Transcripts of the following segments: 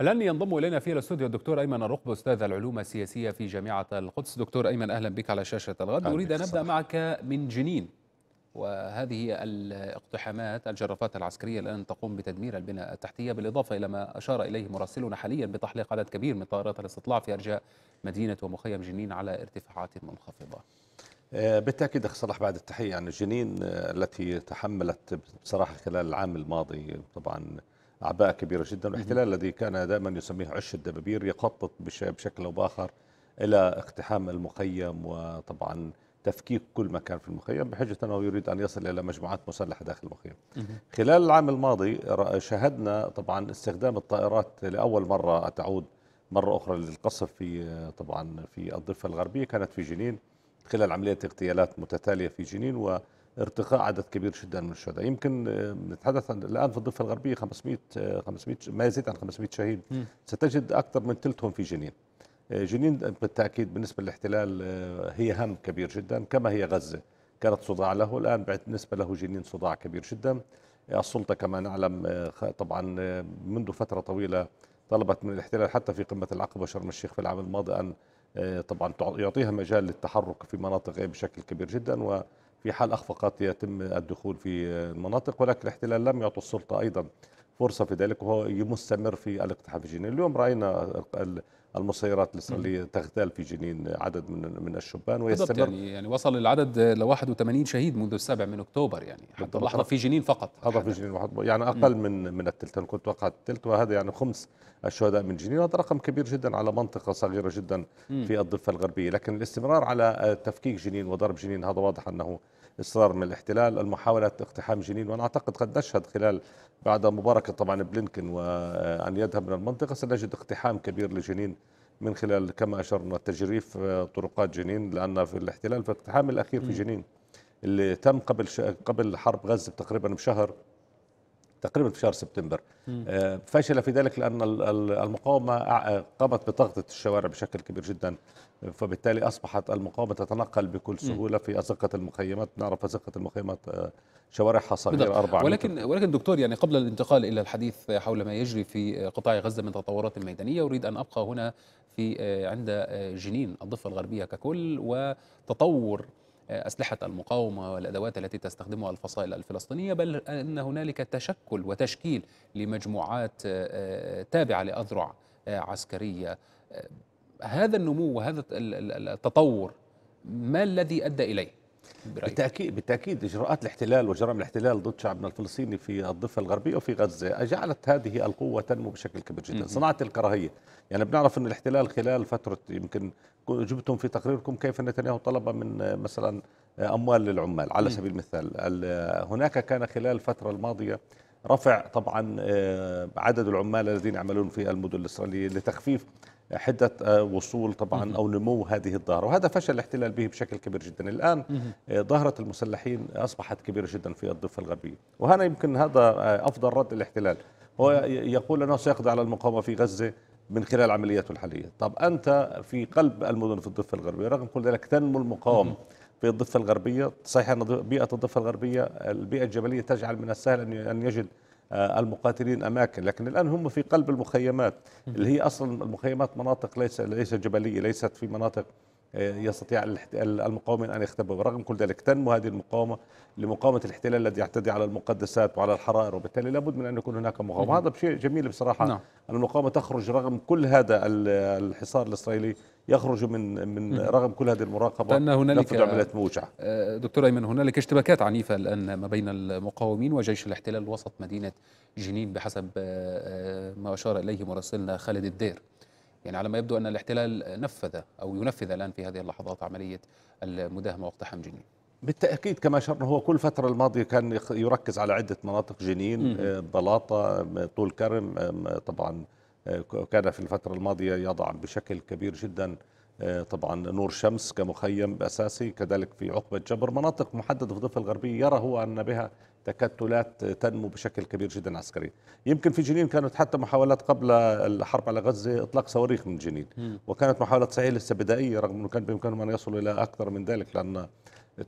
الآن ينضم إلينا في الاستوديو الدكتور أيمن الرقب أستاذ العلوم السياسية في جامعة القدس دكتور أيمن أهلا بك على شاشة الغد أريد أن أبدأ معك من جنين وهذه الاقتحامات الجرافات العسكرية الآن تقوم بتدمير البنى التحتية بالإضافة إلى ما أشار إليه مراسلنا حاليا بتحليق عدد كبير من طائرات الاستطلاع في أرجاء مدينة ومخيم جنين على ارتفاعات منخفضة آه، بالتاكيد اخ صلاح بعد التحيه يعني جنين آه، التي تحملت بصراحه خلال العام الماضي طبعا اعباء كبيره جدا الاحتلال الذي كان دائما يسميه عش الدبابير يخطط بشكل او باخر الى اقتحام المخيم وطبعا تفكيك كل مكان في المخيم بحجة أنه يريد أن يصل إلى مجموعات مسلحة داخل المخيم خلال العام الماضي شهدنا طبعا استخدام الطائرات لأول مرة تعود مرة أخرى للقصف في طبعا في الضفة الغربية كانت في جنين خلال عملية اغتيالات متتالية في جنين و ارتقاء عدد كبير جدا من الشهداء يمكن آه، نتحدث الان في الضفه الغربيه 500 500 آه، ما يزيد عن 500 شهيد م. ستجد اكثر من ثلثهم في جنين آه، جنين بالتاكيد بالنسبه للاحتلال هي هم كبير جدا كما هي غزه كانت صداع له الان بالنسبه له جنين صداع كبير جدا السلطه كما نعلم طبعا منذ فتره طويله طلبت من الاحتلال حتى في قمه العقبه شرم الشيخ في العام الماضي ان طبعا يعطيها مجال للتحرك في مناطق بشكل كبير جدا و في حال أخفقت يتم الدخول في المناطق ولكن الاحتلال لم يعطي السلطة أيضا فرصة في ذلك وهو مستمر في الاقتحام الجنين اليوم رأينا المسيرات الإسرائيلية تغتال في جنين عدد من من الشبان ويستمر يعني, يعني وصل العدد ل 81 شهيد منذ السابع من أكتوبر يعني حتى اللحظة في جنين فقط هذا في جنين واحد يعني أقل م. من من الثلث أنا كنت وقعت الثلث وهذا يعني خمس الشهداء من جنين وهذا رقم كبير جدا على منطقة صغيرة جدا في الضفة الغربية لكن الاستمرار على تفكيك جنين وضرب جنين هذا واضح أنه إصرار من الاحتلال المحاولة اقتحام جنين وأنا أعتقد قد نشهد خلال بعد مباركة طبعا بلينكن وأن يذهب من المنطقة سنجد اقتحام كبير لجنين من خلال كما أشرنا تجريف آه، طرقات جنين لأن في الاحتلال في الاقتحام الأخير في جنين اللي تم قبل قبل حرب غزة تقريبا بشهر تقريبا في شهر سبتمبر آه، فشل في ذلك لأن المقاومة آه، قامت بضغطة الشوارع بشكل كبير جدا فبالتالي أصبحت المقاومة تتنقل بكل سهولة في أزقة المخيمات نعرف أزقة المخيمات آه، شوارعها صغيرة أربعة ولكن متر. ولكن دكتور يعني قبل الانتقال إلى الحديث حول ما يجري في قطاع غزة من تطورات ميدانية أريد أن أبقى هنا في عند جنين الضفة الغربية ككل وتطور أسلحة المقاومة والأدوات التي تستخدمها الفصائل الفلسطينية بل أن هنالك تشكل وتشكيل لمجموعات آه، تابعة لأذرع آه، عسكرية آه، هذا النمو وهذا التطور ما الذي أدى إليه؟ برأيك؟ بالتأكيد, بالتأكيد إجراءات الاحتلال وجرائم الاحتلال ضد شعبنا الفلسطيني في الضفة الغربية وفي غزة جعلت هذه القوة تنمو بشكل كبير جدا صناعة الكراهية يعني بنعرف أن الاحتلال خلال فترة يمكن جبتم في تقريركم كيف نتنياهو طلب من مثلا أموال للعمال على سبيل المثال هناك كان خلال الفترة الماضية رفع طبعا آه، عدد العمال الذين يعملون في المدن الإسرائيلية لتخفيف حده آه، وصول طبعا او نمو هذه الظاهره وهذا فشل الاحتلال به بشكل كبير جدا الان آه، ظاهره المسلحين اصبحت كبيره جدا في الضفه الغربيه وهنا يمكن هذا آه، افضل رد الاحتلال هو يقول انه سيقضي على المقاومه في غزه من خلال عملياته الحاليه طب انت في قلب المدن في الضفه الغربيه رغم كل ذلك تنمو المقاومه في الضفه الغربيه صحيح ان بيئه الضفه الغربيه البيئه الجبليه تجعل من السهل ان يجد آه، المقاتلين اماكن لكن الان هم في قلب المخيمات اللي هي اصلا المخيمات مناطق ليس ليس جبليه ليست في مناطق آه، يستطيع المقاومين أن يختبئوا رغم كل ذلك تنمو هذه المقاومة لمقاومة الاحتلال الذي يعتدي على المقدسات وعلى الحرائر وبالتالي لابد من أن يكون هناك مقاومة هذا شيء جميل بصراحة نعم. أن المقاومة تخرج رغم كل هذا الحصار الإسرائيلي يخرج من من رغم كل هذه المراقبه لان هنالك موجعه آه، دكتور ايمن هنالك اشتباكات عنيفه الان ما بين المقاومين وجيش الاحتلال وسط مدينه جنين بحسب آه، ما اشار اليه مراسلنا خالد الدير يعني على ما يبدو أن الاحتلال نفذ أو ينفذ الآن في هذه اللحظات عملية المداهمة واقتحام جنين بالتأكيد كما شرنا هو كل فترة الماضية كان يركز على عدة مناطق جنين آه، بلاطة طول كرم طبعا آه، كان في الفترة الماضية يضع بشكل كبير جدا آه، طبعا نور شمس كمخيم أساسي كذلك في عقبة جبر مناطق محددة في الضفة الغربية يرى هو أن بها تكتلات تنمو بشكل كبير جدا عسكريا يمكن في جنين كانت حتى محاولات قبل الحرب على غزة إطلاق صواريخ من جنين وكانت محاولات صحيح لسه بدائية رغم أنه كان بإمكانهم أن يصلوا إلى أكثر من ذلك لأن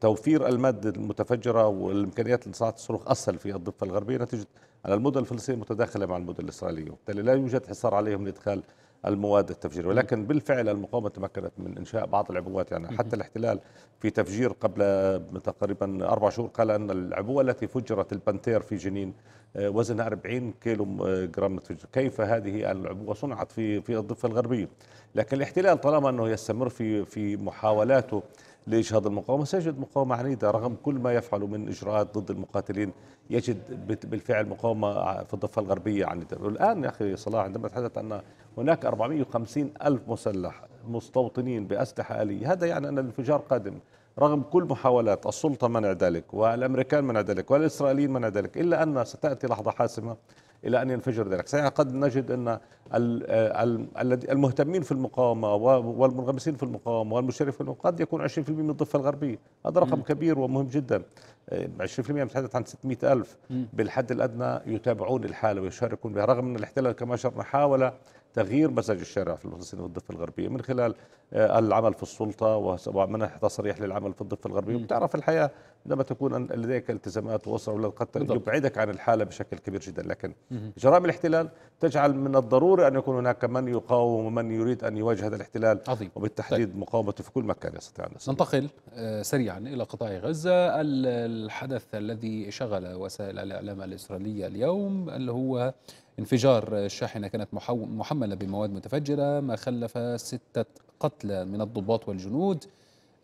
توفير المادة المتفجرة والإمكانيات لصناعة الصاروخ أسهل في الضفة الغربية نتيجة أن المدن الفلسطينية متداخلة مع المدن الإسرائيلية وبالتالي لا يوجد حصار عليهم لإدخال المواد التفجيريه ولكن بالفعل المقاومه تمكنت من انشاء بعض العبوات يعني حتى الاحتلال في تفجير قبل تقريبا اربع شهور قال ان العبوه التي فجرت البنتير في جنين آه، وزنها 40 كيلو آه، جرام تفجير كيف هذه العبوه صنعت في في الضفه الغربيه لكن الاحتلال طالما انه يستمر في في محاولاته لإجهاض المقاومة سيجد مقاومة عنيدة رغم كل ما يفعله من إجراءات ضد المقاتلين يجد بالفعل مقاومة في الضفة الغربية عنيدة والآن يا أخي صلاح عندما تحدث أن هناك 450 ألف مسلح مستوطنين بأسلحة آلية هذا يعني أن الانفجار قادم رغم كل محاولات السلطة منع ذلك والأمريكان منع ذلك والإسرائيليين منع ذلك إلا أن ستأتي لحظة حاسمة إلى أن ينفجر ذلك صحيح قد نجد أن آه، المهتمين في المقاومة والمنغمسين في المقاومة والمشرفين قد يكون 20% من الضفة الغربية هذا رقم م. كبير ومهم جدا 20% آه، نتحدث عن 600 ألف بالحد الأدنى يتابعون الحالة ويشاركون بها رغم أن الاحتلال كما شرنا حاول تغيير مزاج الشارع في في الضفة الغربيه من خلال آه، العمل في السلطه ومنح تصريح للعمل في الضفه الغربيه وبتعرف الحياه عندما تكون لديك التزامات واسره ولا قد يبعدك عن الحاله بشكل كبير جدا لكن جرائم الاحتلال تجعل من الضروري ضروري أن يكون هناك من يقاوم ومن يريد أن يواجه هذا الاحتلال عظيم. وبالتحديد طيب. مقاومته في كل مكان يستطيع أن يستطيع. ننتقل آه، سريعا إلى قطاع غزة الحدث الذي شغل وسائل الإعلام الإسرائيلية اليوم اللي هو انفجار الشاحنة كانت محملة بمواد متفجرة ما خلف ستة قتلى من الضباط والجنود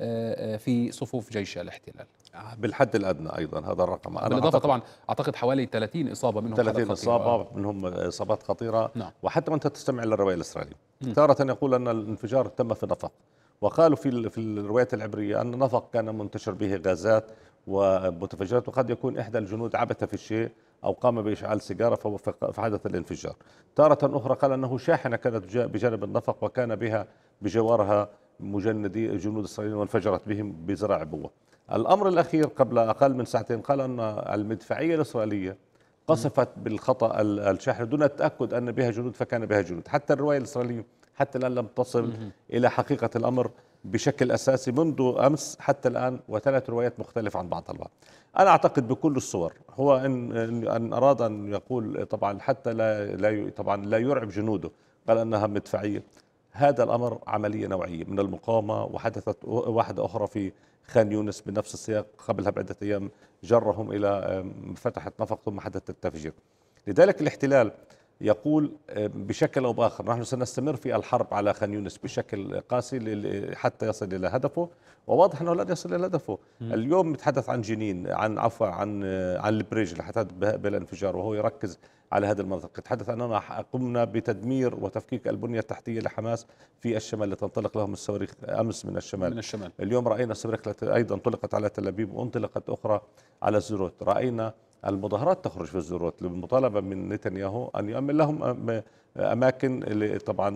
آه، آه، في صفوف جيش الاحتلال آه، بالحد الادنى ايضا هذا الرقم أنا بالاضافه أعتقد طبعا اعتقد حوالي 30 اصابه منهم 30 اصابه منهم اصابات خطيره نعم. وحتى وانت تستمع للروايه الاسرائيليه تاره يقول ان الانفجار تم في نفق وقالوا في في الروايات العبريه ان نفق كان منتشر به غازات ومتفجرات وقد يكون احدى الجنود عبث في الشيء او قام باشعال سيجاره فحدث الانفجار تاره اخرى قال انه شاحنه كانت بجانب النفق وكان بها بجوارها مجندي جنود إسرائيل وانفجرت بهم بذراع بوة الأمر الأخير قبل أقل من ساعتين قال أن المدفعية الإسرائيلية قصفت بالخطأ الشاحنة دون التأكد أن بها جنود فكان بها جنود حتى الرواية الإسرائيلية حتى الآن لم تصل إلى حقيقة الأمر بشكل أساسي منذ أمس حتى الآن وثلاث روايات مختلفة عن بعضها البعض أنا أعتقد بكل الصور هو إن, أن أراد أن يقول طبعا حتى لا, لا طبعا لا يرعب جنوده قال أنها مدفعية هذا الأمر عملية نوعية من المقاومه وحدثت واحدة أخرى في خان يونس بنفس السياق قبلها بعدة أيام جرهم إلى فتحت نفق ثم حدث التفجير لذلك الاحتلال يقول آه، بشكل او باخر نحن سنستمر في الحرب على خان يونس بشكل قاسي حتى يصل الى هدفه وواضح انه لن يصل الى هدفه م. اليوم نتحدث عن جنين عن عفوا عن آه، عن البريج اللي حدث بالانفجار وهو يركز على هذه المنطقه تحدث اننا قمنا بتدمير وتفكيك البنيه التحتيه لحماس في الشمال لتنطلق لهم الصواريخ امس من الشمال من الشمال اليوم راينا صواريخ ايضا طلقت على تل ابيب وانطلقت اخرى على زيروت راينا المظاهرات تخرج في الزروت للمطالبه من نتنياهو ان يؤمن لهم اماكن اللي طبعا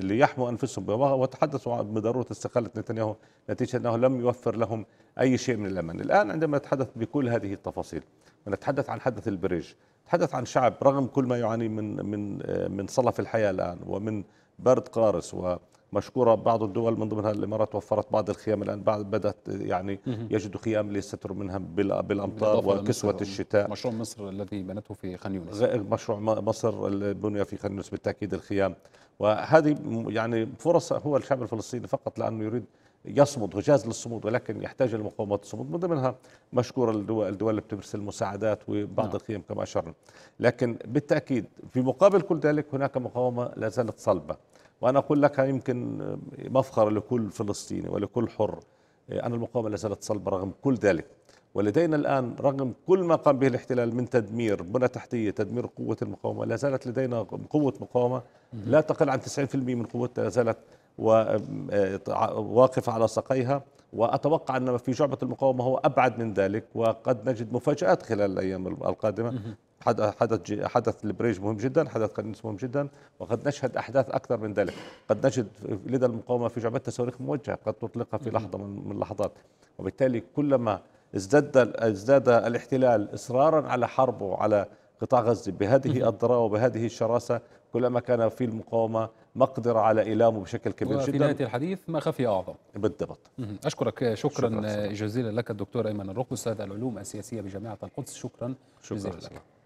ليحموا انفسهم وتحدثوا بضروره استقاله نتنياهو نتيجه انه لم يوفر لهم اي شيء من الامان. الان عندما نتحدث بكل هذه التفاصيل ونتحدث عن حدث البريج تحدث عن شعب رغم كل ما يعاني من من من صلف الحياه الان ومن برد قارس ومشكوره بعض الدول من ضمنها الامارات وفرت بعض الخيام الان بعد بدات يعني يجدوا خيام ليستر منها بالامطار وكسوه الشتاء مشروع مصر الذي بنته في خان يونس مشروع مصر البنيه في خان يونس بالتاكيد الخيام وهذه يعني فرص هو الشعب الفلسطيني فقط لانه يريد يصمد وجاز للصمود ولكن يحتاج المقاومات الصمود من ضمنها مشكورة الدول, الدول اللي بترسل المساعدات وبعض نعم. القيم كما أشرنا لكن بالتأكيد في مقابل كل ذلك هناك مقاومة لا زالت صلبة وأنا أقول لك يمكن مفخر لكل فلسطيني ولكل حر أن المقاومة لا زالت صلبة رغم كل ذلك ولدينا الآن رغم كل ما قام به الاحتلال من تدمير بنى تحتية تدمير قوة المقاومة لا زالت لدينا قوة مقاومة لا تقل عن 90% من قوتها لا زالت وواقف آه، على سقيها وأتوقع أن ما في جعبة المقاومة هو أبعد من ذلك وقد نجد مفاجآت خلال الأيام القادمة حدث حدث البريج مهم جدا حدث قنيس مهم جدا وقد نشهد احداث اكثر من ذلك قد نجد لدى المقاومه في جعبتها صواريخ موجهه قد تطلقها في لحظه من اللحظات وبالتالي كلما ازداد ازداد الاحتلال اصرارا على حربه على قطاع غزة بهذه الضراوه وبهذه الشراسة كلما كان في المقاومة مقدرة على إيلامه بشكل كبير جدا في نهاية الحديث ما خفي أعظم بالضبط أشكرك شكرا, شكرا جزيلا لك الدكتور أيمن الرقل أستاذ العلوم السياسية بجامعة القدس شكرا, شكرا جزيلا لك